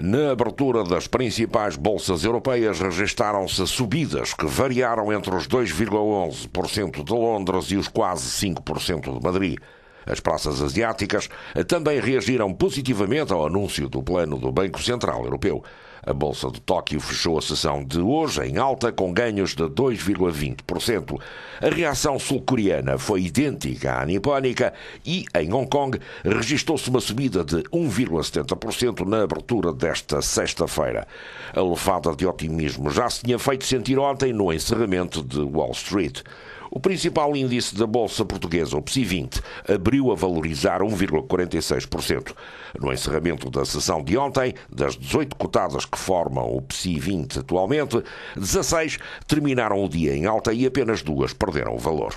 Na abertura das principais bolsas europeias, registaram-se subidas que variaram entre os 2,11% de Londres e os quase 5% de Madrid. As praças asiáticas também reagiram positivamente ao anúncio do plano do Banco Central Europeu. A Bolsa de Tóquio fechou a sessão de hoje em alta com ganhos de 2,20%. A reação sul-coreana foi idêntica à nipónica e, em Hong Kong, registou-se uma subida de 1,70% na abertura desta sexta-feira. A levada de otimismo já se tinha feito sentir ontem no encerramento de Wall Street. O principal índice da Bolsa Portuguesa, o PSI 20, abriu a valorizar 1,46%. No encerramento da sessão de ontem, das 18 cotadas que formam o PSI 20 atualmente, 16 terminaram o dia em alta e apenas duas perderam o valor.